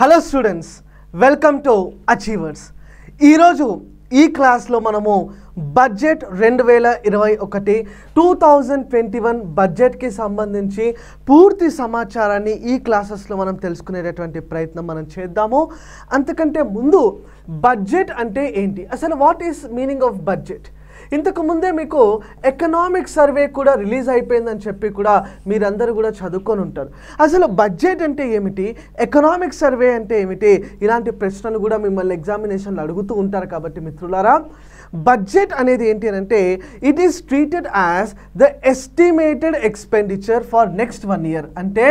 Hello students welcome to Achievers ఈరోజు ఈ క్లాస్లో మనము బడ్జెట్ రెండు వేల ఇరవై ఒకటి టూ థౌజండ్ ట్వంటీ వన్ బడ్జెట్కి సంబంధించి పూర్తి సమాచారాన్ని ఈ క్లాసెస్లో మనం తెలుసుకునేటటువంటి ప్రయత్నం మనం చేద్దాము అంతకంటే ముందు బడ్జెట్ అంటే ఏంటి అసలు what is meaning of budget ఇంతకుముందే మీకు ఎకనామిక్ సర్వే కూడా రిలీజ్ అయిపోయిందని చెప్పి కూడా మీరందరూ కూడా చదువుకొని ఉంటారు అసలు బడ్జెట్ అంటే ఏమిటి ఎకనామిక్ సర్వే అంటే ఏమిటి ఇలాంటి ప్రశ్నలు కూడా మిమ్మల్ని ఎగ్జామినేషన్లు అడుగుతూ ఉంటారు కాబట్టి మిత్రులారా బడ్జెట్ అనేది ఏంటి అంటే it is treated as the estimated expenditure for next one year అంటే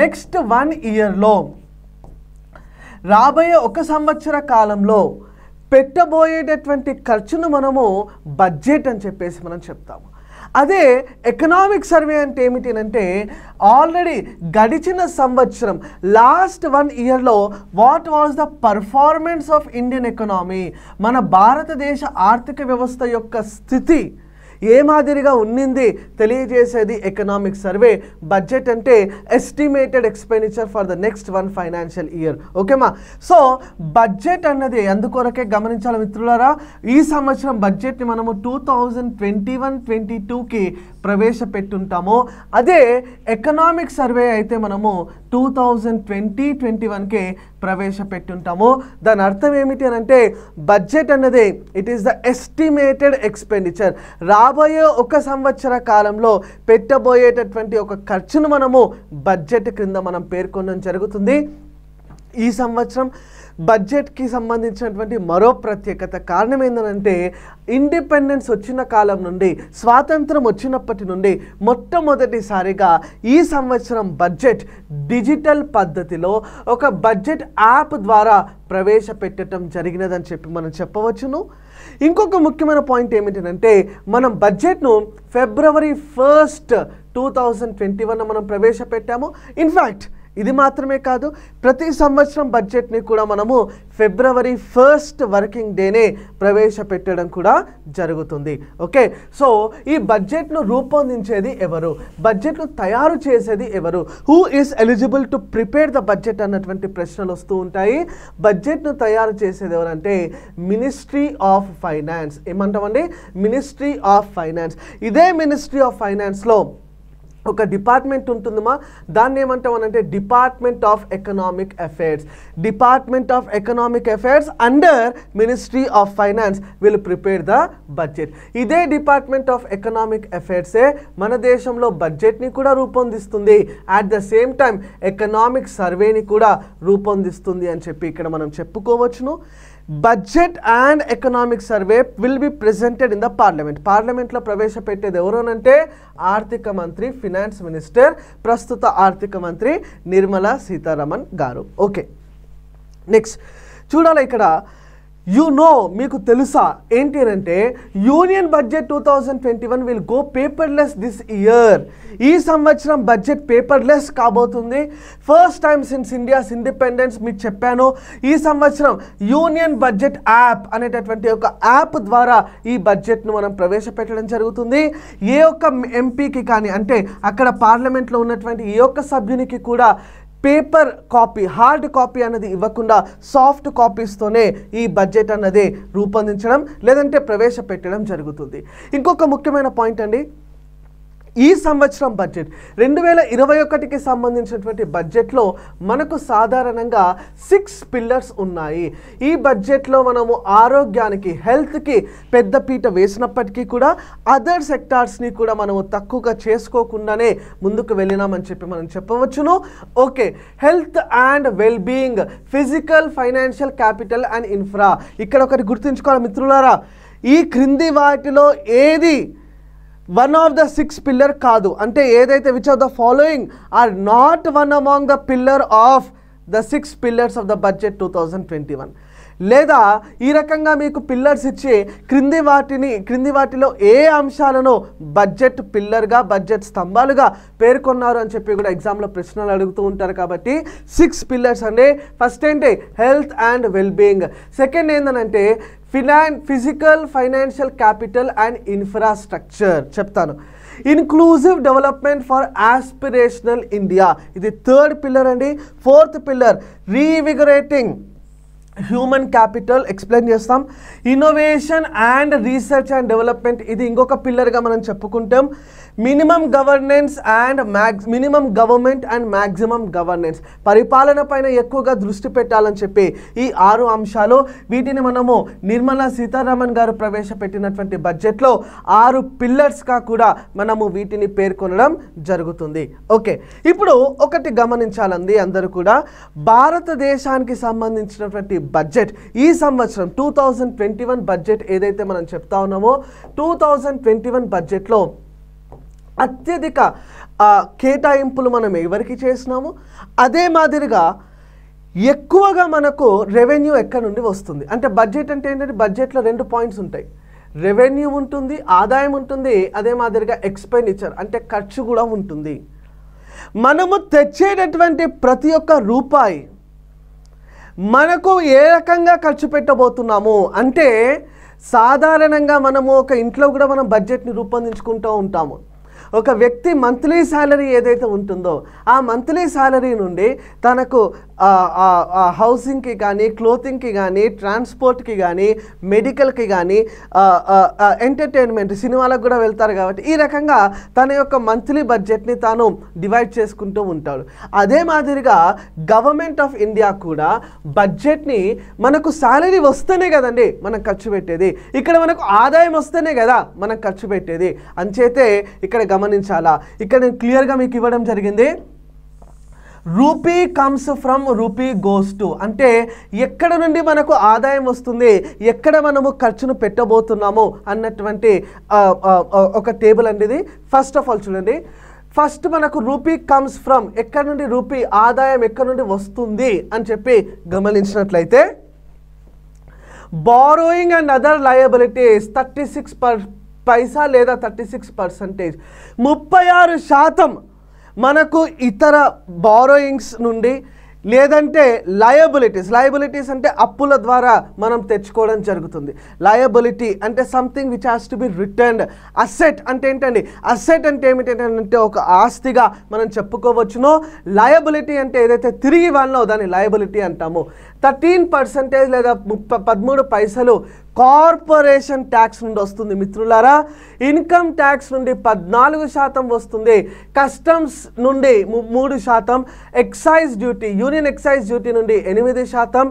నెక్స్ట్ వన్ ఇయర్లో రాబోయే ఒక సంవత్సర కాలంలో పెట్టబోయేటటువంటి ఖర్చును మనము బడ్జెట్ అని చెప్పేసి మనం చెప్తాము అదే ఎకనామిక్ సర్వే అంటే ఏమిటి అంటే ఆల్రెడీ గడిచిన సంవత్సరం లాస్ట్ వన్ ఇయర్లో what was the performance of Indian economy మన భారతదేశ ఆర్థిక వ్యవస్థ యొక్క స్థితి ఏ మాదిరిగా ఉన్నింది తెలియజేసేది ఎకనామిక్ సర్వే బడ్జెట్ అంటే estimated expenditure for the next one financial year ఓకేమా సో బడ్జెట్ అన్నది ఎందుకొరకే గమనించాలి మిత్రులారా ఈ సంవత్సరం బడ్జెట్ని మనము two thousand twenty one twenty టూకి ప్రవేశపెట్టుంటామో అదే ఎకనామిక్ సర్వే అయితే మనము టూ థౌజండ్ ట్వంటీ ట్వంటీ వన్కే ప్రవేశపెట్టుంటాము దాని అర్థం ఏమిటి అని అంటే బడ్జెట్ అన్నది it is the estimated expenditure రాబోయే ఒక సంవత్సర కాలంలో పెట్టబోయేటటువంటి ఒక ఖర్చును మనము బడ్జెట్ క్రింద మనం పేర్కొనడం జరుగుతుంది ఈ సంవత్సరం బడ్జెట్కి సంబంధించినటువంటి మరో ప్రత్యేకత కారణం ఏంటంటే ఇండిపెండెన్స్ వచ్చిన కాలం నుండి స్వాతంత్రం వచ్చినప్పటి నుండి మొట్టమొదటిసారిగా ఈ సంవత్సరం బడ్జెట్ డిజిటల్ పద్ధతిలో ఒక బడ్జెట్ యాప్ ద్వారా ప్రవేశపెట్టడం జరిగినదని చెప్పి మనం చెప్పవచ్చును ఇంకొక ముఖ్యమైన పాయింట్ ఏమిటంటే మనం బడ్జెట్ను ఫిబ్రవరి first two thousand twenty one మనం ప్రవేశపెట్టాము ఇన్ఫ్యాక్ట్ ఇది మాత్రమే కాదు ప్రతి సంవత్సరం బడ్జెట్ని కూడా మనము ఫిబ్రవరి ఫస్ట్ వర్కింగ్ డేనే ప్రవేశపెట్టడం కూడా జరుగుతుంది ఓకే సో ఈ బడ్జెట్ను రూపొందించేది ఎవరు బడ్జెట్ను తయారు చేసేది ఎవరు who is eligible to prepare the budget అన్నటువంటి ప్రశ్నలు వస్తూ ఉంటాయి బడ్జెట్ను తయారు చేసేది ఎవరంటే మినిస్ట్రీ ఆఫ్ ఫైనాన్స్ ఏమంటామండి మినిస్ట్రీ ఆఫ్ ఫైనాన్స్ ఇదే మినిస్ట్రీ ఆఫ్ ఫైనాన్స్లో ఒక డిపార్ట్మెంట్ ఉంటుందమ్మా దాన్ని ఏమంటాం అంటే department of economic affairs department of economic affairs under ministry of finance will prepare the budget ఇదే డిపార్ట్మెంట్ ఆఫ్ ఎకనామిక్ అఫైర్సే మన దేశంలో బడ్జెట్ని కూడా రూపొందిస్తుంది at the same time economic సర్వేని కూడా రూపొందిస్తుంది అని చెప్పి ఇక్కడ మనం చెప్పుకోవచ్చును budget and economic survey will be presented in the parliament పార్లమెంట్లో ప్రవేశపెట్టేది ఎవరోనంటే ఆర్థిక మంత్రి ఫినాన్స్ మినిస్టర్ ప్రస్తుత ఆర్థిక మంత్రి నిర్మలా సీతారామన్ గారు ఓకే నెక్స్ట్ చూడాలి ఇక్కడ యు నో మీకు తెలుసా ఏంటి అంటే union budget two thousand twenty one will go paperless this year ఈ సంవత్సరం బడ్జెట్ పేపర్లెస్ కాబోతుంది first time since India's independence మీకు చెప్పాను ఈ సంవత్సరం యూనియన్ బడ్జెట్ యాప్ అనేటటువంటి ఒక యాప్ ద్వారా ఈ బడ్జెట్ను మనం ప్రవేశపెట్టడం జరుగుతుంది ఏ ఒక్క ఎంపీకి కానీ అంటే అక్కడ పార్లమెంట్లో ఉన్నటువంటి ఏ ఒక్క సభ్యునికి కూడా పేపర్ కాపీ హార్డ్ కాపీ అనేది ఇవ్వకుండా సాఫ్ట్ కాపీస్తోనే ఈ బడ్జెట్ అన్నది రూపొందించడం లేదంటే ప్రవేశపెట్టడం జరుగుతుంది ఇంకొక ముఖ్యమైన పాయింట్ అండి ఈ సంవత్సరం బడ్జెట్ రెండు వేల ఇరవై ఒకటికి సంబంధించినటువంటి బడ్జెట్లో మనకు సాధారణంగా సిక్స్ పిల్లర్స్ ఉన్నాయి ఈ బడ్జెట్లో మనము ఆరోగ్యానికి హెల్త్కి పెద్దపీట వేసినప్పటికీ కూడా అదర్ సెక్టార్స్ని కూడా మనము తక్కువగా చేసుకోకుండానే ముందుకు వెళ్ళినామని చెప్పి మనం చెప్పవచ్చును okay health and well being physical financial capital and infra ఇక్కడ ఒకటి గుర్తుంచుకోవాలి మిత్రులారా ఈ క్రింది వాటిలో ఏది one of the six pillar కాదు అంటే ఏదైతే which of the following are not one among the pillar of the six pillars of the budget two thousand twenty one లేదా ఈ రకంగా మీకు పిల్లర్స్ ఇచ్చి క్రింది వాటిని క్రింది వాటిలో ఏ అంశాలను బడ్జెట్ పిల్లర్గా బడ్జెట్ స్తంభాలుగా పేర్కొన్నారు అని చెప్పి కూడా ఎగ్జామ్లో ప్రశ్నలు అడుగుతూ ఉంటారు కాబట్టి సిక్స్ పిల్లర్స్ అంటే ఫస్ట్ ఏంటి హెల్త్ అండ్ వెల్బీయింగ్ సెకండ్ ఏంటనంటే ఫినాన్ physical financial capital and infrastructure చెప్తాను inclusive development for aspirational India ఇది థర్డ్ పిల్లర్ అండి fourth pillar reinvigorating human capital explain చేస్తాం innovation and research and development ఇది ఇంకొక పిల్లర్గా మనం చెప్పుకుంటాం minimum governance and max minimum government and maximum governance పరిపాలన పైన ఎక్కువగా దృష్టి పెట్టాలని చెప్పి ఈ ఆరు అంశాలు వీటిని మనము నిర్మలా సీతారామన్ గారు ప్రవేశపెట్టినటువంటి బడ్జెట్లో ఆరు పిల్లర్స్గా కూడా మనము వీటిని పేర్కొనడం జరుగుతుంది ఓకే ఇప్పుడు ఒకటి గమనించాలంది అందరూ కూడా భారతదేశానికి సంబంధించినటువంటి బడ్జెట్ ఈ సంవత్సరం two thousand twenty one budget ఏదైతే మనం చెప్తా ఉన్నామో టూ థౌజండ్ ట్వంటీ వన్ బడ్జెట్లో అత్యధిక కేటాయింపులు మనం ఎవరికి చేసినాము అదే మాదిరిగా ఎక్కువగా మనకు రెవెన్యూ ఎక్కడి నుండి వస్తుంది అంటే బడ్జెట్ అంటే ఏంటంటే బడ్జెట్లో రెండు పాయింట్స్ ఉంటాయి రెవెన్యూ ఉంటుంది ఆదాయం ఉంటుంది అదే మాదిరిగా ఎక్స్పెండిచర్ అంటే ఖర్చు కూడా ఉంటుంది మనము తెచ్చేటటువంటి ప్రతి ఒక్క రూపాయి మనకు ఏ రకంగా ఖర్చు పెట్టబోతున్నాము అంటే సాధారణంగా మనము ఒక ఇంట్లో కూడా మనం బడ్జెట్ని రూపొందించుకుంటూ ఉంటాము ఒక వ్యక్తి మంత్లీ శాలరీ ఏదైతే ఉంటుందో ఆ మంత్లీ శాలరీ నుండి తనకు హౌసింగ్కి కానీ క్లోతింగ్కి కానీ ట్రాన్స్పోర్ట్కి కానీ మెడికల్కి కానీ ఎంటర్టైన్మెంట్ సినిమాలకు కూడా వెళ్తారు కాబట్టి ఈ రకంగా తన యొక్క మంత్లీ బడ్జెట్ని తాను డివైడ్ చేసుకుంటూ ఉంటాడు అదే మాదిరిగా గవర్నమెంట్ ఆఫ్ ఇండియా కూడా బడ్జెట్ని మనకు శాలరీ వస్తేనే కదండి మనం ఖర్చు పెట్టేది ఇక్కడ మనకు ఆదాయం వస్తేనే కదా మనం ఖర్చు పెట్టేది అంచేతే ఇక్కడ గమనించాలా ఇక్కడ నేను క్లియర్గా మీకు ఇవ్వడం జరిగింది rupee comes from rupee goes to అంటే ఎక్కడ నుండి మనకు ఆదాయం వస్తుంది ఎక్కడ మనము ఖర్చును పెట్టబోతున్నాము అన్నటువంటి ఒక టేబుల్ అండి ఇది ఫస్ట్ ఆఫ్ ఆల్ చూడండి ఫస్ట్ మనకు రూపీ కమ్స్ ఫ్రమ్ ఎక్కడ నుండి రూపీ ఆదాయం ఎక్కడ నుండి వస్తుంది అని చెప్పి గమనించినట్లయితే borrowing and other liabilities thirty six per paisa లేదా థర్టీ సిక్స్ పర్సంటేజ్ ముప్పై ఆరు శాతం మనకు ఇతర బారోయింగ్స్ నుండి లేదంటే లయబిలిటీస్ లయబిలిటీస్ అంటే అప్పుల ద్వారా మనం తెచ్చుకోవడం జరుగుతుంది లయబిలిటీ అంటే something which has to be returned asset అంటే ఏంటండి అసెట్ అంటే ఏమిటంటే ఒక ఆస్తిగా మనం చెప్పుకోవచ్చునో లయబిలిటీ అంటే ఏదైతే తిరిగి వాళ్ళో దాన్ని లయబిలిటీ అంటాము థర్టీన్ పర్సెంటేజ్ లేదా ముప్పై పదమూడు పైసలు కార్పొరేషన్ ట్యాక్స్ నుండి వస్తుంది మిత్రులారా ఇన్కమ్ ట్యాక్స్ నుండి పద్నాలుగు శాతం వస్తుంది కస్టమ్స్ నుండి మూడు శాతం excise duty union excise duty నుండి ఎనిమిది శాతం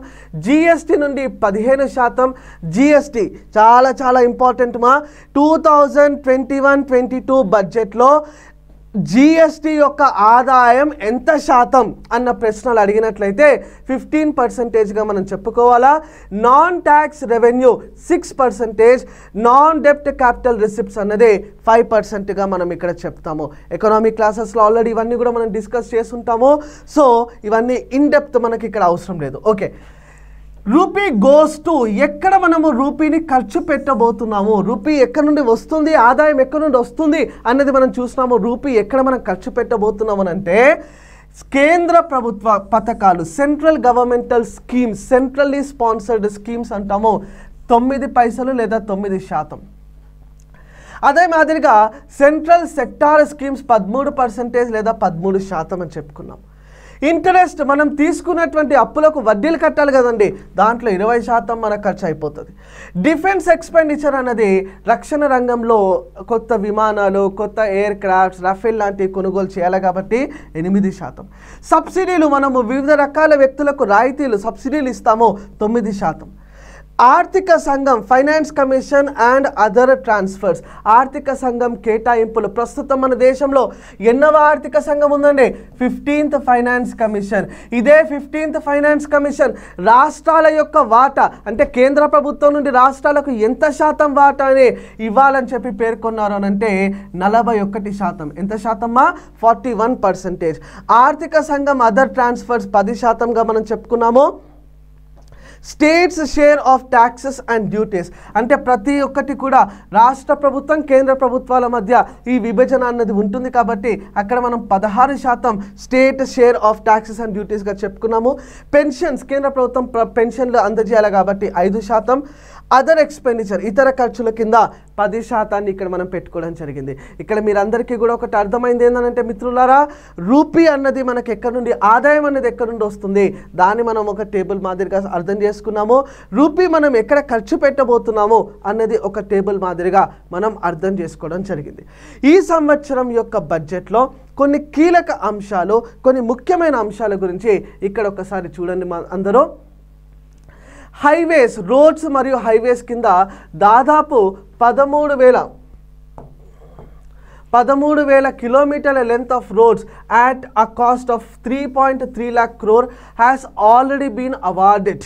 జిఎస్టి నుండి పదిహేను శాతం జిఎస్టి చాలా చాలా ఇంపార్టెంట్ మా two thousand twenty one twenty two బడ్జెట్లో జిఎస్టి యొక్క ఆదాయం ఎంత శాతం అన్న ప్రశ్నలు అడిగినట్లయితే ఫిఫ్టీన్ పర్సంటేజ్గా మనం చెప్పుకోవాలా non tax revenue six percentage non డెప్ట్ క్యాపిటల్ రిసిప్ట్స్ అన్నదే ఫైవ్ పర్సెంట్గా మనం ఇక్కడ చెప్తాము ఎకనామిక్ క్లాసెస్లో ఆల్రెడీ ఇవన్నీ కూడా మనం డిస్కస్ చేస్తుంటాము సో ఇవన్నీ ఇన్ డెప్త్ మనకి ఇక్కడ అవసరం లేదు ఓకే రూపీ గోస్ టు ఎక్కడ మనము రూపీని ఖర్చు పెట్టబోతున్నాము రూపీ ఎక్కడ నుండి వస్తుంది ఆదాయం ఎక్కడ నుండి వస్తుంది అనేది మనం చూసినాము రూపీ ఎక్కడ మనం ఖర్చు పెట్టబోతున్నాము అంటే కేంద్ర ప్రభుత్వ పథకాలు central governmental schemes centrally sponsored schemes అంటాము తొమ్మిది పైసలు లేదా తొమ్మిది శాతం అదే మాదిరిగా సెంట్రల్ సెక్టార్ స్కీమ్స్ పదమూడు పర్సెంటేజ్ లేదా పదమూడు శాతం అని చెప్పుకున్నాం ఇంట్రెస్ట్ మనం తీసుకున్నటువంటి అప్పులకు వడ్డీలు కట్టాలి కదండి దాంట్లో ఇరవై శాతం మనకు ఖర్చు అయిపోతుంది డిఫెన్స్ ఎక్స్పెండిచర్ అన్నది రక్షణ రంగంలో కొత్త విమానాలు కొత్త ఎయిర్ క్రాఫ్ట్స్ రఫేల్ లాంటివి కొనుగోలు చేయాలి కాబట్టి ఎనిమిది శాతం సబ్సిడీలు మనము వివిధ రకాల వ్యక్తులకు రాయితీలు సబ్సిడీలు ఇస్తాము తొమ్మిది శాతం ఆర్థిక సంఘం finance commission and other transfers ఆర్థిక సంఘం కేటాయింపులు ప్రస్తుతం మన దేశంలో ఎన్నవ ఆర్థిక సంఘం ఉందండి ఫిఫ్టీన్త్ ఫైనాన్స్ కమిషన్ ఇదే ఫిఫ్టీన్త్ ఫైనాన్స్ కమిషన్ రాష్ట్రాల యొక్క వాటా అంటే కేంద్ర ప్రభుత్వం నుండి రాష్ట్రాలకు ఎంత శాతం వాటా అని ఇవ్వాలని చెప్పి పేర్కొన్నారు అని అంటే నలభై ఒకటి శాతం ఎంత శాతమ్మా ఫార్టీ వన్ పర్సెంటేజ్ ఆర్థిక సంఘం అదర్ ట్రాన్స్ఫర్స్ పది శాతంగా మనం చెప్పుకున్నాము states share of taxes and duties అంటే ప్రతి ఒక్కటి కూడా రాష్ట్ర ప్రభుత్వం కేంద్ర ప్రభుత్వాల మధ్య ఈ విభజన అన్నది ఉంటుంది కాబట్టి అక్కడ మనం పదహారు శాతం state share of taxes and డ్యూటీస్గా చెప్పుకున్నాము పెన్షన్స్ కేంద్ర ప్రభుత్వం పెన్షన్లు అందజేయాలి కాబట్టి ఐదు శాతం అదర్ ఎక్స్పెండిచర్ ఇతర ఖర్చుల కింద పది శాతాన్ని ఇక్కడ మనం పెట్టుకోవడం జరిగింది ఇక్కడ మీరందరికీ కూడా ఒకటి అర్థమైంది ఏంటంటే మిత్రులారా రూపీ అన్నది మనకు ఎక్కడి నుండి ఆదాయం అనేది ఎక్కడి నుండి వస్తుంది దాన్ని మనం ఒక టేబుల్ మాదిరిగా అర్థం చేసుకున్నాము రూపీ మనం ఎక్కడ ఖర్చు పెట్టబోతున్నాము అన్నది ఒక టేబుల్ మాదిరిగా మనం అర్థం చేసుకోవడం జరిగింది ఈ సంవత్సరం యొక్క బడ్జెట్లో కొన్ని కీలక అంశాలు కొన్ని ముఖ్యమైన అంశాల గురించి ఇక్కడ ఒకసారి చూడండి మా అందరూ హైవేస్ రోడ్స్ మరియు హైవేస్ కింద దాదాపు పదమూడు వేల పదమూడు వేల కిలోమీటర్ల length of roads at a cost of three point three lakh crore has already been awarded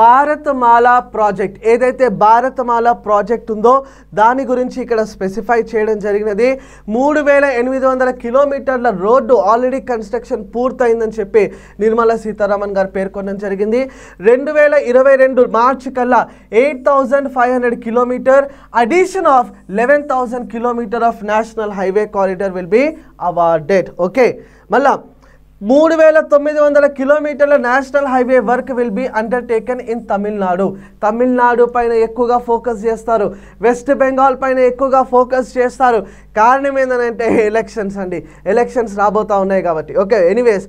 Bharatmala project ఏదైతే భారతమాల ప్రాజెక్ట్ ఉందో దాని గురించి ఇక్కడ స్పెసిఫై చేయడం జరిగినది మూడు వేల ఎనిమిది వందల కిలోమీటర్ల రోడ్డు ఆల్రెడీ కన్స్ట్రక్షన్ పూర్తయిందని చెప్పి నిర్మలా సీతారామన్ గారు పేర్కొనడం జరిగింది రెండు వేల ఇరవై రెండు మార్చి కల్లా eight thousand five hundred kilometer addition of eleven thousand kilometer of national highway corridor will be awarded okay మళ్ళీ మూడు వేల తొమ్మిది వందల కిలోమీటర్ల national highway work will be undertaken in Tamil Nadu Tamil Nadu పైన ఎక్కువగా ఫోకస్ చేస్తారు వెస్ట్ బెంగాల్ పైన ఎక్కువగా ఫోకస్ చేస్తారు కారణం ఏంటంటే ఎలక్షన్స్ అండి ఎలక్షన్స్ రాబోతూ ఉన్నాయి కాబట్టి okay anyways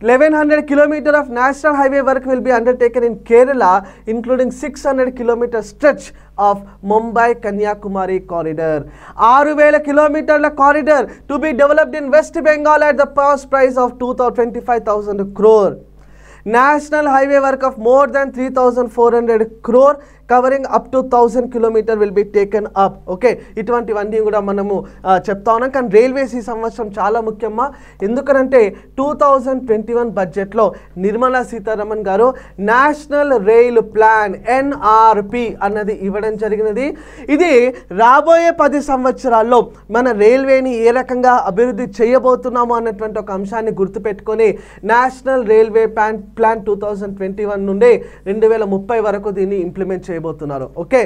1100 kilometers of national highway work will be undertaken in Kerala, including 600 kilometer stretch of Mumbai Kanyakumari corridor. 6000 kilometerల corridor to be developed in West Bengal at the cost price of 25,000 crore. National highway work of more than 3,400 crore covering up to thousand kilometer will be taken up okay ఇటువంటివన్నీ కూడా మనము చెప్తా ఉన్నాం కానీ railways ఈ సంవత్సరం చాలా ముఖ్యమా ఎందుకనంటే టూ థౌజండ్ ట్వంటీ వన్ బడ్జెట్లో నిర్మలా సీతారామన్ గారు నేషనల్ రైల్ ప్లాన్ ఎన్ఆర్పి అన్నది ఇవ్వడం జరిగినది ఇది రాబోయే పది సంవత్సరాల్లో మన రైల్వేని ఏ రకంగా అభివృద్ధి చేయబోతున్నాము అన్నటువంటి ఒక అంశాన్ని గుర్తుపెట్టుకొని national railway plan plan two thousand twenty one నుండి రెండు వేల ముప్పై వరకు దీన్ని ఇంప్లిమెంట్ చేయాలి చేయబోతున్నారు okay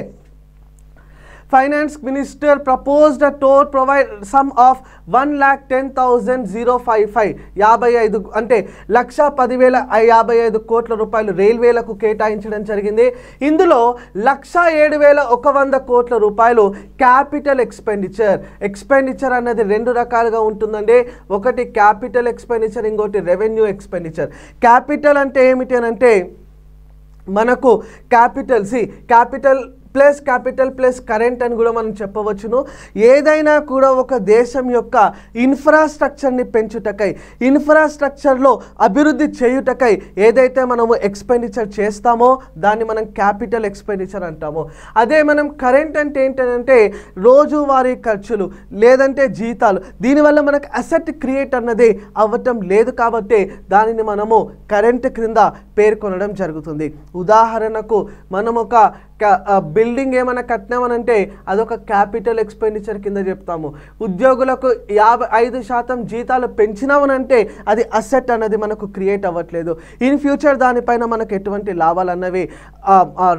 finance minister proposed toll provide sum of one lakh ten thousand zero five five యాభై ఐదు అంటే లక్ష పదివేల యాభై ఐదు కోట్ల రూపాయలు రైల్వేలకు కేటాయించడం జరిగింది ఇందులో లక్ష ఏడు వేల ఒక వంద కోట్ల రూపాయలు క్యాపిటల్ ఎక్స్పెండిచర్ ఎక్స్పెండిచర్ అన్నది రెండు రకాలుగా ఉంటుందండి ఒకటి క్యాపిటల్ ఎక్స్పెండిచర్ ఇంకోటి రెవెన్యూ ఎక్స్పెండిచర్ క్యాపిటల్ అంటే ఏమిటి అని అంటే मन को capital C capital plus capital plus current అని కూడా మనం చెప్పవచ్చును ఏదైనా కూడా ఒక దేశం యొక్క ఇన్ఫ్రాస్ట్రక్చర్ని పెంచుటకై ఇన్ఫ్రాస్ట్రక్చర్లో అభివృద్ధి చేయుటకై ఏదైతే మనము ఎక్స్పెండిచర్ చేస్తామో దాన్ని మనం క్యాపిటల్ ఎక్స్పెండిచర్ అంటాము అదే మనం కరెంట్ అంటే ఏంటంటే రోజువారీ ఖర్చులు లేదంటే జీతాలు దీనివల్ల మనకు అసెట్ క్రియేట్ అన్నది అవ్వటం లేదు కాబట్టి దానిని మనము కరెంట్ క్రింద పేర్కొనడం జరుగుతుంది ఉదాహరణకు మనం ఒక బిల్డింగ్ ఏమైనా కట్టినామనంటే అదొక క్యాపిటల్ ఎక్స్పెండిచర్ కింద చెప్తాము ఉద్యోగులకు యాభై ఐదు శాతం జీతాలు పెంచినామనంటే అది అసెట్ అనేది మనకు క్రియేట్ అవ్వట్లేదు ఇన్ ఫ్యూచర్ దానిపైన మనకు ఎటువంటి లాభాలు అన్నవి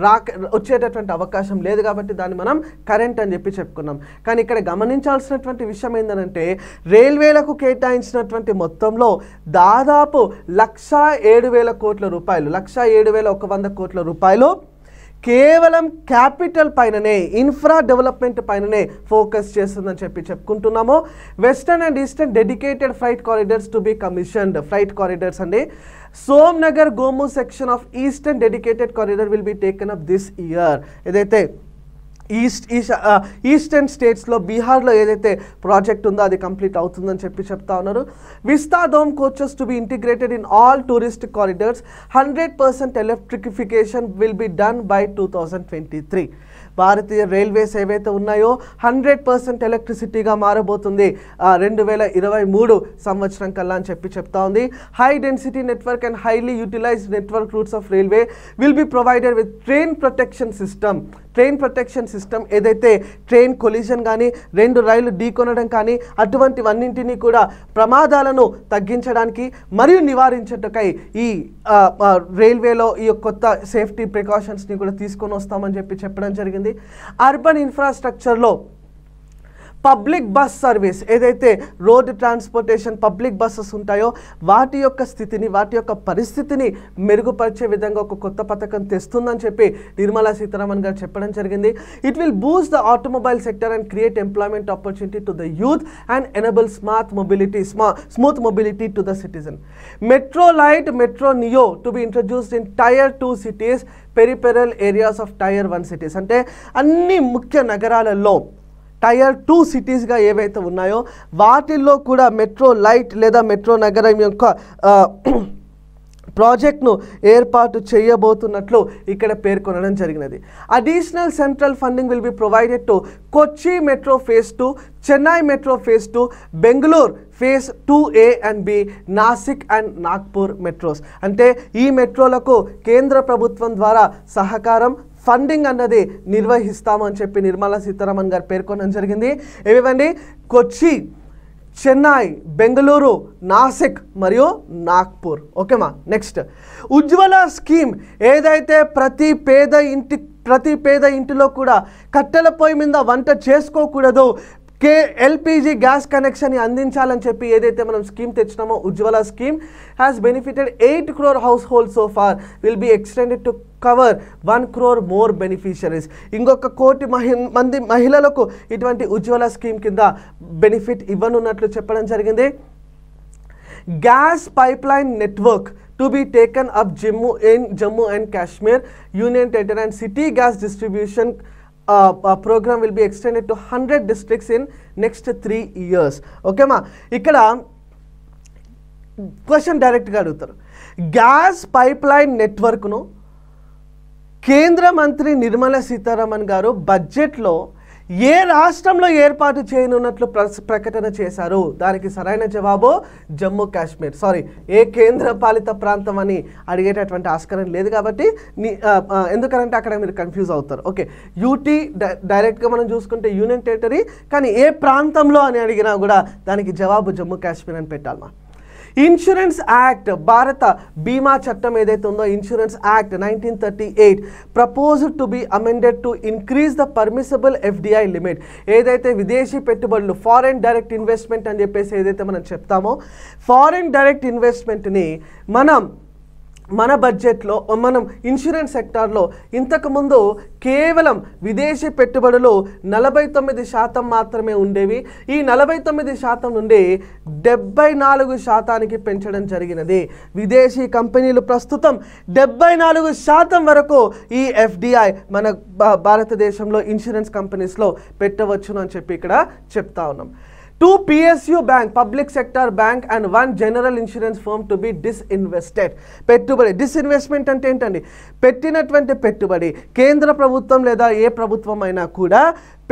రాక వచ్చేటటువంటి అవకాశం లేదు కాబట్టి దాన్ని మనం కరెంట్ అని చెప్పి చెప్పుకున్నాం కానీ ఇక్కడ గమనించాల్సినటువంటి విషయం ఏంటంటే రైల్వేలకు కేటాయించినటువంటి మొత్తంలో దాదాపు లక్ష ఏడు వేల కోట్ల రూపాయలు లక్ష ఏడు వేల ఒక వంద కోట్ల రూపాయలు కేవలం క్యాపిటల్ పైననే ఇన్ఫ్రా డెవలప్మెంట్ పైననే ఫోకస్ చేస్తుందని చెప్పి చెప్పుకుంటున్నాము western and eastern dedicated flight corridors to be commissioned flight corridors అండి Sonnagar Gomoh section of eastern dedicated corridor will be taken up this year ఏదైతే ఈస్ట్ ఈశా ఈస్టర్న్ స్టేట్స్లో బీహార్లో ఏదైతే ప్రాజెక్ట్ ఉందో అది కంప్లీట్ అవుతుందని చెప్పి చెప్తా ఉన్నారు vista dome coaches to be integrated in all tourist corridors hundred percent electrification will be done by two twenty three భారతీయ రైల్వేస్ ఏవైతే ఉన్నాయో హండ్రెడ్ పర్సెంట్ ఎలక్ట్రిసిటీగా మారబోతుంది రెండు వేల ఇరవై మూడు సంవత్సరం కల్లా అని చెప్పి చెప్తా ఉంది high density network and highly utilized network routes of railway will be provided with train protection system train protection system ఏదైతే ట్రైన్ కొలిజన్ కానీ రెండు రైలు ఢీకొనడం కానీ అటువంటివన్నింటినీ కూడా ప్రమాదాలను తగ్గించడానికి మరియు నివారించటకై ఈ రైల్వేలో ఈ కొత్త సేఫ్టీ ప్రికాషన్స్ని కూడా తీసుకొని వస్తామని చెప్పి చెప్పడం జరిగింది అర్బన్ ఇన్ఫ్రాస్ట్రక్చర్లో పబ్లిక్ బస్ సర్వీస్ ఏదైతే రోడ్ ట్రాన్స్పోర్టేషన్ పబ్లిక్ బస్సెస్ ఉంటాయో వాటి యొక్క స్థితిని వాటి యొక్క పరిస్థితిని మెరుగుపరిచే విధంగా ఒక కొత్త పథకం తెస్తుందని చెప్పి నిర్మలా సీతారామన్ గారు చెప్పడం జరిగింది it will boost the automobile sector and create employment opportunity to the youth and enable smart mobility స్మా smooth mobility to the citizen metro light metro neo to be introduced in tier two cities peripheral areas of tier one cities అంటే అన్ని ముఖ్య నగరాలలో tier two సిటీస్గా ఏవైతే ఉన్నాయో వాటిల్లో కూడా metro light లేదా మెట్రో నగరం యొక్క ప్రాజెక్ట్ను ఏర్పాటు చేయబోతున్నట్లు ఇక్కడ పేర్కొనడం జరిగినది additional central funding will be provided to Kochi metro phase two Chennai metro phase two Bengaluru phase two A and B Nashik and Nagpur metros అంటే ఈ మెట్రోలకు కేంద్ర ప్రభుత్వం ద్వారా సహకారం ఫండింగ్ అన్నది నిర్వహిస్తామని చెప్పి నిర్మలా సీతారామన్ గారు పేర్కొనడం జరిగింది ఏమివ్వండి కొచ్చి చెన్నై బెంగళూరు నాసిక్ మరియు నాగ్పూర్ ఓకేమా నెక్స్ట్ ఉజ్వల స్కీమ్ ఏదైతే ప్రతి పేద ఇంటి ప్రతి పేద ఇంటిలో కూడా కట్టెల పొయ్యి మీద వంట చేసుకోకూడదు కే ఎల్పిజి గ్యాస్ కనెక్షన్ అందించాలని చెప్పి ఏదైతే మనం స్కీమ్ తెచ్చినామో Ujjwala scheme has benefited eight crore household so far will be extended to cover one crore more beneficiaries ఇంకొక కోటి మహి మంది మహిళలకు ఇటువంటి ఉజ్వల స్కీమ్ కింద బెనిఫిట్ ఇవ్వనున్నట్లు చెప్పడం జరిగింది gas pipeline network to be taken up Jammu in Jammu and Kashmir union territory and city gas distribution program will be extended to hundred districts in next three years ఓకేమా ఇక్కడ క్వశ్చన్ డైరెక్ట్గా అడుగుతారు గ్యాస్ పైప్లైన్ నెట్వర్క్ను కేంద్ర మంత్రి నిర్మలా సీతారామన్ గారు బడ్జెట్లో ఏ రాష్ట్రంలో ఏర్పాటు చేయనున్నట్లు ప్రకటన చేశారు దానికి సరైన జవాబు జమ్మూ కాశ్మీర్ సారీ ఏ కేంద్ర పాలిత ప్రాంతం అని అడిగేటటువంటి ఆస్కారం లేదు కాబట్టి ఎందుకంటే అక్కడ మీరు కన్ఫ్యూజ్ అవుతారు ఓకే యూటీ డైరెక్ట్గా మనం చూసుకుంటే యూనియన్ టెరిటరీ కానీ ఏ ప్రాంతంలో అని అడిగినా కూడా దానికి జవాబు జమ్మూ కాశ్మీర్ అని పెట్టాలి ఇన్సూరెన్స్ యాక్ట్ భారత బీమా చట్టం ఏదైతే ఉందో insurance act nineteen thirty eight propose to be amended to increase the permissible FDI limit ఏదైతే విదేశీ పెట్టుబడులు ఫారెన్ డైరెక్ట్ ఇన్వెస్ట్మెంట్ అని చెప్పేసి ఏదైతే మనం చెప్తామో ఫారెన్ డైరెక్ట్ ఇన్వెస్ట్మెంట్ని మనం మన బడ్జెట్లో మనం ఇన్సూరెన్స్ సెక్టార్లో ఇంతకుముందు కేవలం విదేశీ పెట్టుబడులు నలభై తొమ్మిది శాతం మాత్రమే ఉండేవి ఈ నలభై తొమ్మిది శాతం నుండి డెబ్బై నాలుగు శాతానికి పెంచడం జరిగినది విదేశీ కంపెనీలు ప్రస్తుతం డెబ్బై నాలుగు శాతం వరకు ఈ ఎఫ్డిఐ మన భారతదేశంలో ఇన్సూరెన్స్ కంపెనీస్లో పెట్టవచ్చును అని చెప్పి ఇక్కడ చెప్తా ఉన్నాం two PSU bank public sector bank and one general insurance firm to be disinvested పెట్టుబడి డిస్ఇన్వెస్ట్మెంట్ అంటే ఏంటండి పెట్టినటువంటి పెట్టుబడి కేంద్ర ప్రభుత్వం లేదా ఏ ప్రభుత్వం అయినా కూడా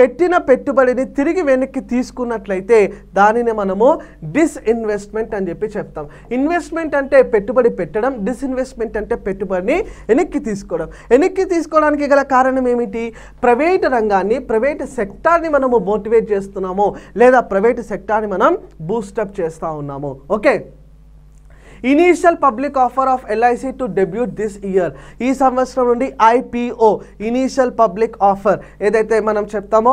పెట్టిన పెట్టుబడిని తిరిగి వెనక్కి తీసుకున్నట్లయితే దానిని మనము డిస్ఇన్వెస్ట్మెంట్ అని చెప్పి చెప్తాం ఇన్వెస్ట్మెంట్ అంటే పెట్టుబడి పెట్టడం డిస్ఇన్వెస్ట్మెంట్ అంటే పెట్టుబడిని వెనక్కి తీసుకోవడం వెనక్కి తీసుకోవడానికి గల కారణం ఏమిటి ప్రైవేట్ రంగాన్ని ప్రైవేట్ సెక్టార్ని మనము మోటివేట్ చేస్తున్నాము లేదా ప్రైవేట్ సెక్టార్ని మనం బూస్టప్ చేస్తూ ఉన్నాము okay initial public offer of LIC to debut this year ఈ సంవత్సరం నుండి ఐపీఓ ఇనీషియల్ పబ్లిక్ ఆఫర్ ఏదైతే మనం చెప్తామో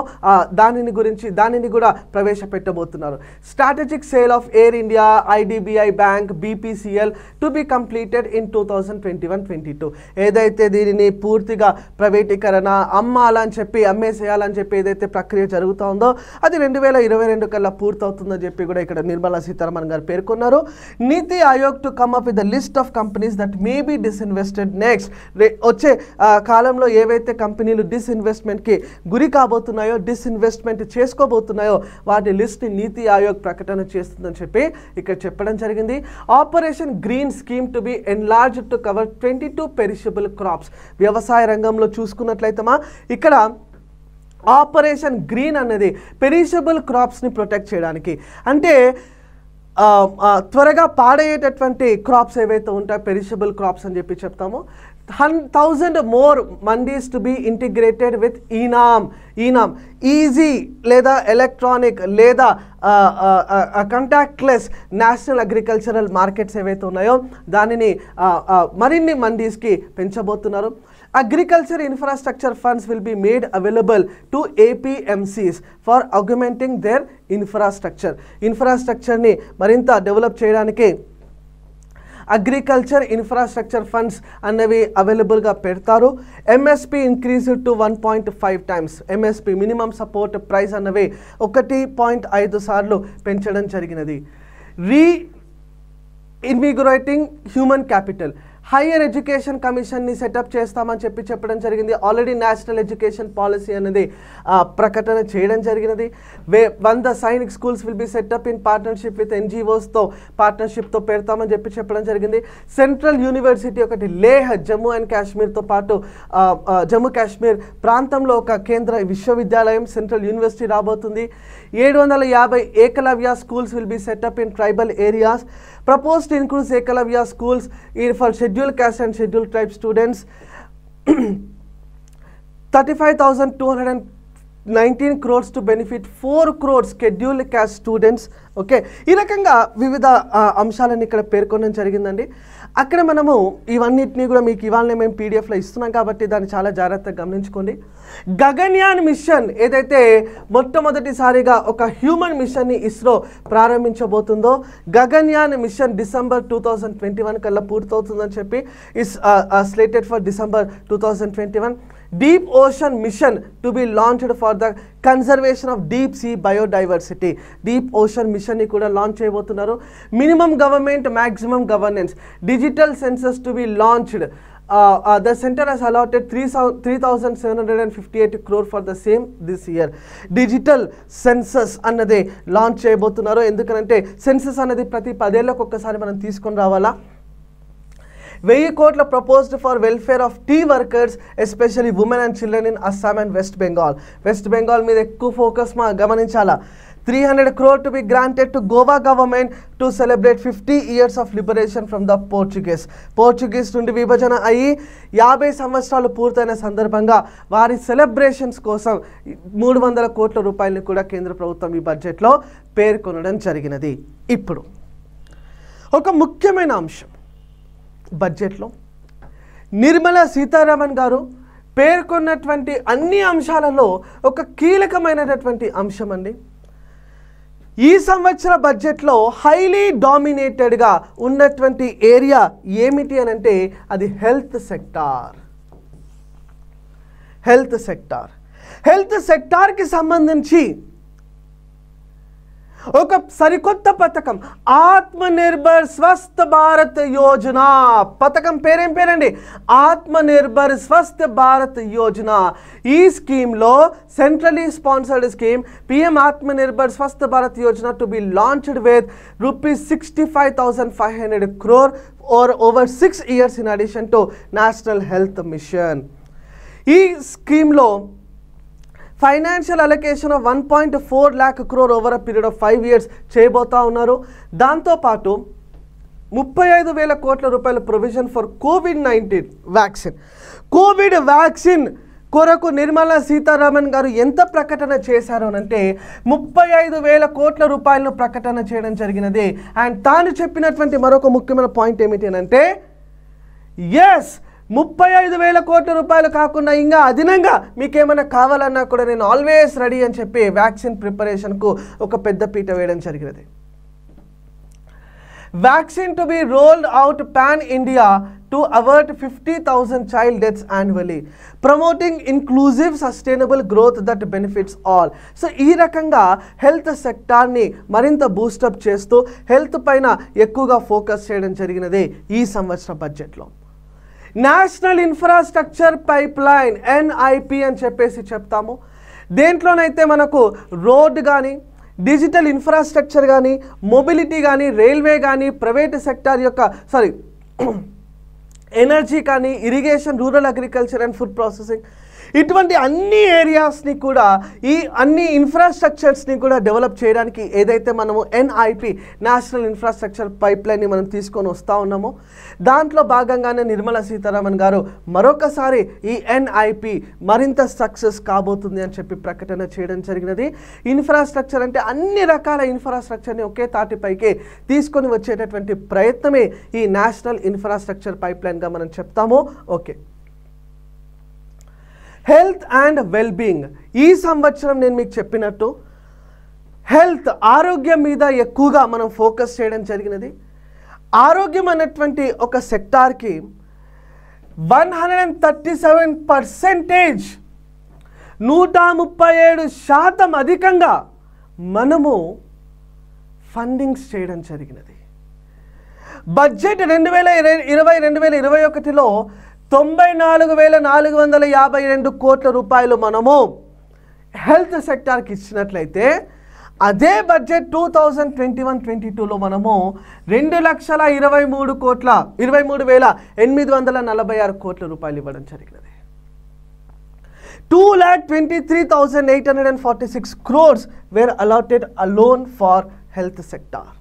దానిని గురించి దానిని కూడా ప్రవేశపెట్టబోతున్నారు strategic sale of Air India IDBI bank BPCL to be completed in two thousand twenty one twenty two ఏదైతే దీనిని పూర్తిగా ప్రైవేటీకరణ అమ్మాలని చెప్పి అమ్మేసేయాలని చెప్పి ఏదైతే ప్రక్రియ జరుగుతుందో అది రెండు వేల ఇరవై రెండు కల్లా పూర్తవుతుందని చెప్పి కూడా ఇక్కడ నిర్మలా సీతారామన్ గారు పేర్కొన్నారు NITI Aayog to come up with the list of companies that may be disinvested next వచ్చే కాలంలో ఏవైతే కంపెనీలు డిస్ఇన్వెస్ట్మెంట్కి గురి కాబోతున్నాయో డిస్ఇన్వెస్ట్మెంట్ చేసుకోబోతున్నాయో వాటి లిస్ట్ని నీతి ఆయోగ్ ప్రకటన చేస్తుందని చెప్పి ఇక్కడ చెప్పడం జరిగింది operation green scheme to be enlarge to cover twenty two perishable crops వ్యవసాయ రంగంలో చూసుకున్నట్లయితేమా ఇక్కడ ఆపరేషన్ గ్రీన్ అనేది పెరిషబుల్ క్రాప్స్ని ప్రొటెక్ట్ చేయడానికి అంటే త్వరగా పాడయ్యేటటువంటి క్రాప్స్ ఏవైతే ఉంటాయో పెరిషబుల్ క్రాప్స్ అని చెప్పి చెప్తామో one thousand more mandis to be integrated with eNAM eNAM ఈజీ లేదా ఎలక్ట్రానిక్ లేదా కంటాక్ట్లెస్ నేషనల్ అగ్రికల్చరల్ మార్కెట్స్ ఏవైతే ఉన్నాయో దానిని మరిన్ని మండీస్కి పెంచబోతున్నారు Agriculture infrastructure funds will be made available to APMCs for augmenting their infrastructure. ఇన్ఫ్రాస్ట్రక్చర్ని మరింత డెవలప్ చేయడానికి అగ్రికల్చర్ ఇన్ఫ్రాస్ట్రక్చర్ ఫండ్స్ అన్నవి అవైలబుల్గా పెడతారు MSP increase to one point five times MSP minimum support price అన్నవి ఒకటి పాయింట్ ఐదు సార్లు పెంచడం జరిగినది reinvigorating human capital higher education కమిషన్ని సెటప్ చేస్తామని చెప్పి చెప్పడం జరిగింది ఆల్రెడీ నేషనల్ ఎడ్యుకేషన్ పాలసీ అనేది ప్రకటన చేయడం జరిగినది వే వంద Sainik schools will be set up in partnership with ఎన్జిఓస్తో పార్ట్నర్షిప్తో పెడతామని చెప్పి చెప్పడం జరిగింది సెంట్రల్ యూనివర్సిటీ ఒకటి లేహ్ జమ్మూ అండ్ కాశ్మీర్తో పాటు జమ్మూ కాశ్మీర్ ప్రాంతంలో ఒక కేంద్ర విశ్వవిద్యాలయం సెంట్రల్ యూనివర్సిటీ రాబోతుంది ఏడు వందల యాభై Eklavya schools will be set up in tribal areas proposed to include Ekalavya schools in for scheduled caste and scheduled tribe students. 35,219 crores to benefit 4 crores scheduled caste students. Okay. ఈ రకంగా వివిధ అంశాలను ఇక్కడ పేర్కొనడం జరిగిందండి అక్కడ మనము ఇవన్నింటినీ కూడా మీకు ఇవాళనే మేము పీడిఎఫ్లో ఇస్తున్నాం కాబట్టి దాన్ని చాలా జాగ్రత్తగా గమనించుకోండి గగన్యాన్ మిషన్ ఏదైతే మొట్టమొదటిసారిగా ఒక హ్యూమన్ మిషన్ని ఇస్రో ప్రారంభించబోతుందో Gaganyaan mission December two thousand twenty one కల్లా పూర్తవుతుందని చెప్పి is slated for December two thousand twenty one deep ocean mission to be launched for the conservation of deep sea biodiversity deep ocean మిషన్ని కూడా లాంచ్ చేయబోతున్నారు minimum government maximum governance digital census to be launched the center three three thousand seven hundred and fifty eight crore for the same this year digital census అన్నదే launch చేయబోతున్నారు ఎందుకంటే census అనేది ప్రతి పదేళ్ళకు ఒక్కసారి మనం తీసుకొని రావాలా వెయ్యి కోట్ల proposed for welfare of tea workers especially women and children in Assam and West Bengal West Bengal మీద ఎక్కువ ఫోకస్ మా గమనించాలా three hundred crore to be granted to Goa government to celebrate fifty years of liberation from the Portuguese Portuguese నుండి విభజన అయ్యి యాభై సంవత్సరాలు పూర్తయిన సందర్భంగా వారి సెలబ్రేషన్స్ కోసం మూడు వందల కోట్ల రూపాయలను కూడా కేంద్ర ప్రభుత్వం ఈ బడ్జెట్లో పేర్కొనడం జరిగినది ఇప్పుడు ఒక ముఖ్యమైన అంశం బడ్జెట్లో నిర్మలా సీతారామన్ గారు పేర్కొన్నటువంటి అన్ని అంశాలలో ఒక కీలకమైనటువంటి అంశం అండి ఈ సంవత్సర బడ్జెట్లో హైలీ డామినేటెడ్గా ఉన్నటువంటి ఏరియా ఏమిటి అని అంటే అది హెల్త్ సెక్టార్ హెల్త్ సెక్టార్ హెల్త్ సెక్టార్కి సంబంధించి ఒక సరికొత్త పథకం ఆత్మనిర్భర్ స్వస్థ భారత్ యోజన పథకం పేరేం పేరండి ఆత్మనిర్భర్ స్వస్థ భారత్ యోజన ఈ స్కీమ్లో centrally sponsored scheme PM Atmanirbhar Swasth Bharat Yojana to be launched with rupees sixty five thousand five hundred crore or over six years in addition to national health mission ఈ స్కీమ్లో financial allocation one point four lakh crore over a period of five years చేయబోతా ఉన్నారు దాంతోపాటు ముప్పై ఐదు వేల కోట్ల రూపాయల provision for Covid nineteen vaccine Covid vaccine కొరకు నిర్మలా సీతారామన్ గారు ఎంత ప్రకటన చేశారు అంటే ముప్పై ఐదు వేల కోట్ల రూపాయలను ప్రకటన చేయడం జరిగినది అండ్ తాను చెప్పినటువంటి మరొక ముఖ్యమైన పాయింట్ ఏమిటి అంటే ఎస్ ముప్పై ఐదు వేల కోట్ల రూపాయలు కాకుండా ఇంకా అదనంగా మీకేమైనా కావాలన్నా కూడా నేను ఆల్వేస్ రెడీ అని చెప్పి వ్యాక్సిన్ ప్రిపరేషన్కు ఒక పెద్ద పీట వేయడం జరిగినది vaccine to be rolled out pan India to avert fifty thousand child deaths annually promoting inclusive sustainable growth that benefits all so ఈ రకంగా హెల్త్ సెక్టార్ని మరింత బూస్టప్ చేస్తూ హెల్త్ పైన ఎక్కువగా ఫోకస్ చేయడం జరిగినది ఈ సంవత్సర బడ్జెట్లో national infrastructure pipe line NIP అని చెప్పేసి చెప్తాము దేంట్లోనైతే మనకు రోడ్ కానీ డిజిటల్ ఇన్ఫ్రాస్ట్రక్చర్ కానీ మొబిలిటీ కానీ రైల్వే కానీ ప్రైవేట్ సెక్టార్ యొక్క సారీ ఎనర్జీ కానీ irrigation rural agriculture and food processing ఇటువంటి అన్ని ఏరియాస్ని కూడా ఈ అన్ని ఇన్ఫ్రాస్ట్రక్చర్స్ని కూడా డెవలప్ చేయడానికి ఏదైతే మనము ఎన్ఐపి నేషనల్ ఇన్ఫ్రాస్ట్రక్చర్ పైప్ లైన్ని మనం తీసుకొని వస్తూ ఉన్నామో దాంట్లో భాగంగానే నిర్మలా సీతారామన్ గారు మరొకసారి ఈ ఎన్ఐపి మరింత సక్సెస్ కాబోతుంది అని చెప్పి ప్రకటన చేయడం జరిగినది ఇన్ఫ్రాస్ట్రక్చర్ అంటే అన్ని రకాల ఇన్ఫ్రాస్ట్రక్చర్ని ఒకే తాటిపైకి తీసుకొని వచ్చేటటువంటి ప్రయత్నమే ఈ నేషనల్ ఇన్ఫ్రాస్ట్రక్చర్ పైప్ లైన్గా మనం చెప్తాము ఓకే హెల్త్ అండ్ వెల్బీయింగ్ ఈ సంవత్సరం నేను మీకు చెప్పినట్టు హెల్త్ ఆరోగ్యం మీద ఎక్కువగా మనం ఫోకస్ చేయడం జరిగినది ఆరోగ్యం అనేటువంటి ఒక సెక్టార్కి one hundred and thirty seven percentage నూట ముప్పై ఏడు శాతం అధికంగా మనము ఫండింగ్స్ చేయడం జరిగినది బడ్జెట్ రెండు వేల ఇరవై రెండు వేల ఇరవై ఒకటిలో తొంభై నాలుగు వేల నాలుగు వందల యాభై రెండు కోట్ల రూపాయలు మనము హెల్త్ సెక్టార్కి ఇచ్చినట్లయితే అదే budget two thousand twenty one twenty టూలో మనము రెండు లక్షల ఇరవై మూడు కోట్ల ఇరవై మూడు వేల ఎనిమిది వందల నలభై ఆరు కోట్ల రూపాయలు ఇవ్వడం జరిగినది two lakh twenty three thousand eight hundred and forty six crores were allotted a loan for health sector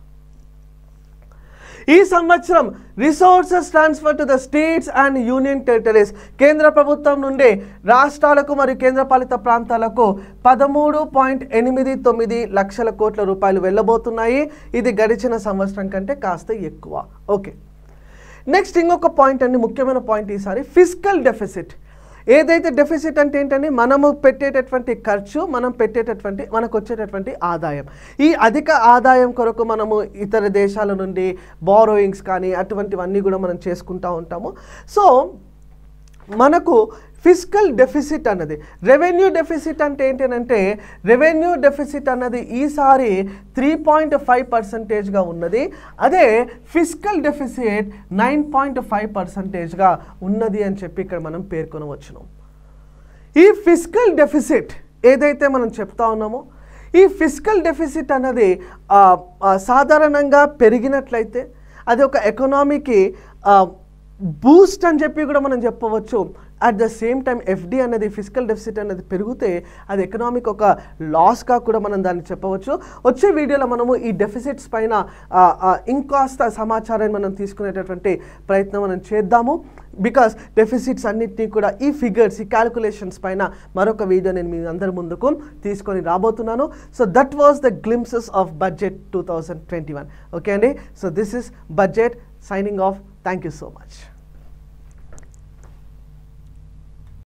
ఈ సంవత్సరం resources transfer to the states and union territories కేంద్ర ప్రభుత్వం నుండి రాష్ట్రాలకు మరియు కేంద్రపాలిత ప్రాంతాలకు పదమూడు పాయింట్ ఎనిమిది తొమ్మిది లక్షల కోట్ల రూపాయలు వెళ్ళబోతున్నాయి ఇది గడిచిన సంవత్సరం కంటే కాస్త ఎక్కువ ఓకే నెక్స్ట్ ఇంకొక పాయింట్ అండి ముఖ్యమైన పాయింట్ ఈసారి ఫిజికల్ డెఫిసిట్ ఏదైతే డెఫిసిట్ అంటే ఏంటని మనము పెట్టేటటువంటి ఖర్చు మనం పెట్టేటటువంటి మనకు వచ్చేటటువంటి ఆదాయం ఈ అధిక ఆదాయం కొరకు మనము ఇతర దేశాల నుండి బారోయింగ్స్ కానీ అటువంటివన్నీ కూడా మనం చేసుకుంటూ ఉంటాము సో మనకు ఫిజికల్ డెఫిసిట్ అన్నది రెవెన్యూ డెఫిసిట్ అంటే ఏంటంటే రెవెన్యూ డెఫిసిట్ అన్నది ఈసారి త్రీ పాయింట్ ఫైవ్ పర్సంటేజ్గా ఉన్నది అదే physical deficit nine point five పర్సంటేజ్గా ఉన్నది అని చెప్పి ఇక్కడ మనం పేర్కొనవచ్చును ఈ ఫిజికల్ డెఫిసిట్ ఏదైతే మనం చెప్తా ఉన్నామో ఈ ఫిజికల్ డెఫిసిట్ అన్నది సాధారణంగా పెరిగినట్లయితే అది ఒక ఎకనామీకి బూస్ట్ అని చెప్పి కూడా మనం చెప్పవచ్చు at the same time FD అనేది ఫిజికల్ డెఫిసిట్ అనేది పెరిగితే అది ఎకనామిక్ ఒక లాస్గా కూడా మనం దాన్ని చెప్పవచ్చు వచ్చే వీడియోలో మనము ఈ డెఫిసిట్స్ పైన ఇంకాస్త సమాచారాన్ని మనం తీసుకునేటటువంటి ప్రయత్నం మనం చేద్దాము బికాస్ డెఫిసిట్స్ అన్నింటినీ కూడా ఈ ఫిగర్స్ ఈ క్యాలిక్యులేషన్స్ పైన మరొక వీడియో నేను మీ అందరి ముందుకు తీసుకొని రాబోతున్నాను so that was the glimpses of budget two thousand twenty one okay అండి so this is budget signing off thank you so much